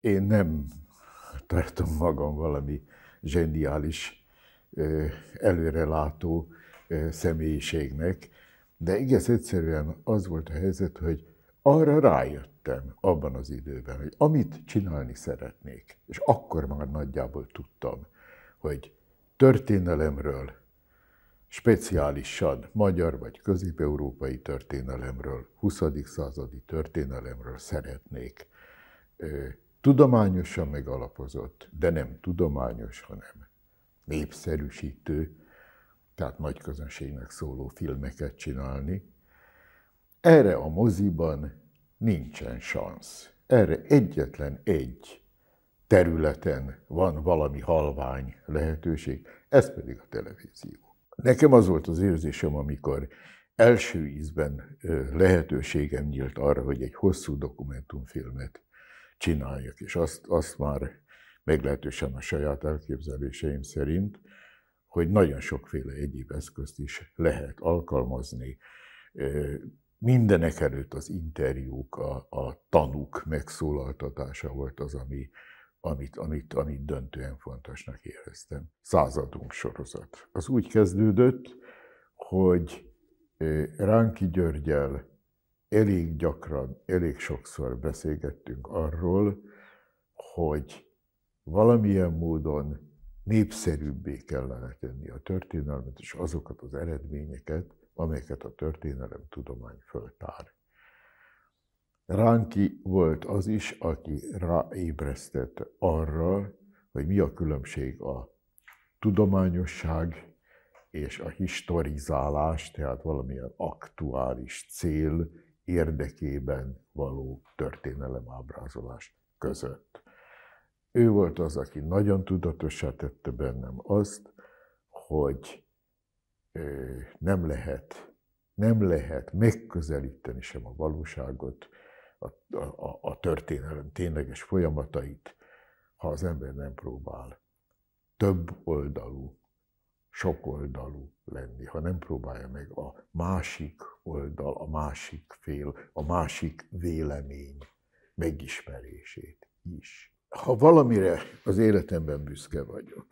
Én nem tartom magam valami zseniális, előrelátó személyiségnek, de igaz egyszerűen az volt a helyzet, hogy arra rájöttem abban az időben, hogy amit csinálni szeretnék, és akkor már nagyjából tudtam, hogy történelemről, speciálisan magyar vagy közép-európai történelemről, 20. századi történelemről szeretnék tudományosan megalapozott, de nem tudományos, hanem népszerűsítő, tehát nagy közönségnek szóló filmeket csinálni. Erre a moziban nincsen szansz. Erre egyetlen egy területen van valami halvány lehetőség, ez pedig a televízió. Nekem az volt az érzésem, amikor első ízben lehetőségem nyílt arra, hogy egy hosszú dokumentumfilmet csináljak, és azt, azt már meglehetősen a saját elképzeléseim szerint, hogy nagyon sokféle egyéb eszközt is lehet alkalmazni. Mindenek előtt az interjúk, a, a tanúk megszólaltatása volt az, ami, amit, amit, amit döntően fontosnak éreztem. Századunk sorozat. Az úgy kezdődött, hogy Ránki Györgyel elég gyakran, elég sokszor beszélgettünk arról, hogy valamilyen módon népszerűbbé kellene tenni a történelmet és azokat az eredményeket, amelyeket a történelem tudomány föltár. Ránki volt az is, aki ráébresztett arra, hogy mi a különbség a tudományosság és a historizálás, tehát valamilyen aktuális cél érdekében való történelem ábrázolás között. Ő volt az, aki nagyon tudatosá tette bennem azt, hogy nem lehet, nem lehet megközelíteni sem a valóságot, a, a, a történelem tényleges folyamatait, ha az ember nem próbál több oldalú sokoldalú lenni, ha nem próbálja meg a másik oldal, a másik fél, a másik vélemény megismerését is. Ha valamire az életemben büszke vagyok,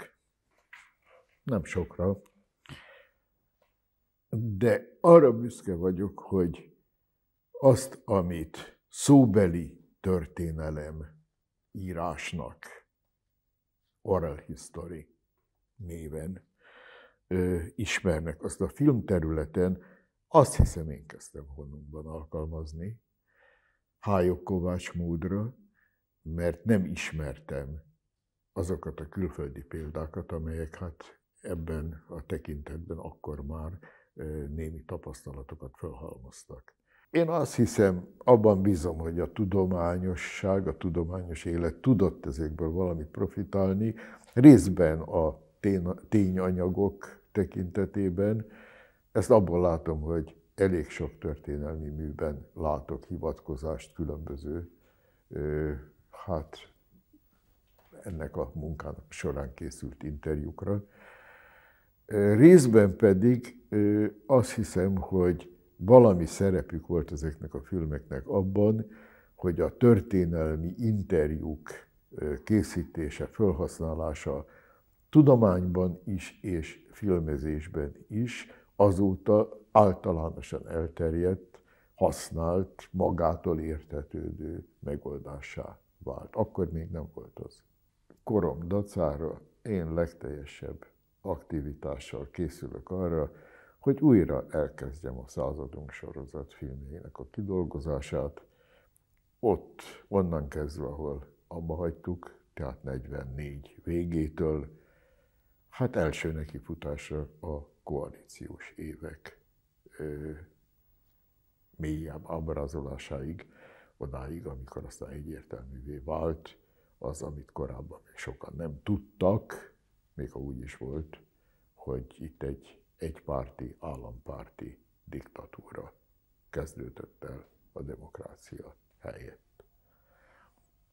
nem sokra, de arra büszke vagyok, hogy azt, amit szóbeli történelem írásnak, oral history néven ö, ismernek, azt a filmterületen, azt hiszem én kezdtem honunkban alkalmazni, Hályok Kovács módra, mert nem ismertem azokat a külföldi példákat, amelyek hát ebben a tekintetben akkor már némi tapasztalatokat felhalmoztak. Én azt hiszem, abban bízom, hogy a tudományosság, a tudományos élet tudott ezekből valamit profitálni, részben a tényanyagok tekintetében. Ezt abból látom, hogy elég sok történelmi műben látok hivatkozást különböző, hát ennek a munkának során készült interjúkra. Részben pedig azt hiszem, hogy valami szerepük volt ezeknek a filmeknek abban, hogy a történelmi interjúk készítése, felhasználása tudományban is és filmezésben is azóta általánosan elterjedt, használt, magától értetődő megoldásá vált. Akkor még nem volt az. Korom dacára én legteljesebb aktivitással készülök arra, hogy újra elkezdjem a századunk sorozat filmjének a kidolgozását. Ott, onnan kezdve, ahol abba hagytuk, tehát 44 végétől Hát első nekifutása a koalíciós évek ö, mélyebb ábrázolásáig, odáig, amikor aztán egyértelművé vált az, amit korábban még sokan nem tudtak, még ha úgy is volt, hogy itt egy egypárti, állampárti diktatúra kezdődött el a demokrácia helyett.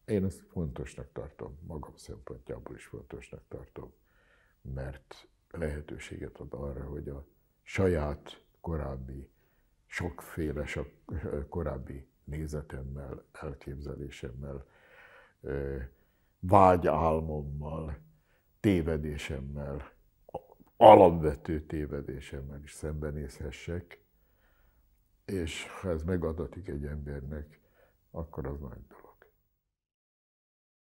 Én ezt fontosnak tartom, magam szempontjából is fontosnak tartom mert lehetőséget ad arra, hogy a saját korábbi, sokféle sok, korábbi nézetemmel, elképzelésemmel, vágyálmommal, tévedésemmel, alapvető tévedésemmel is szembenézhessek, és ha ez megadatik egy embernek, akkor az nagy dolog.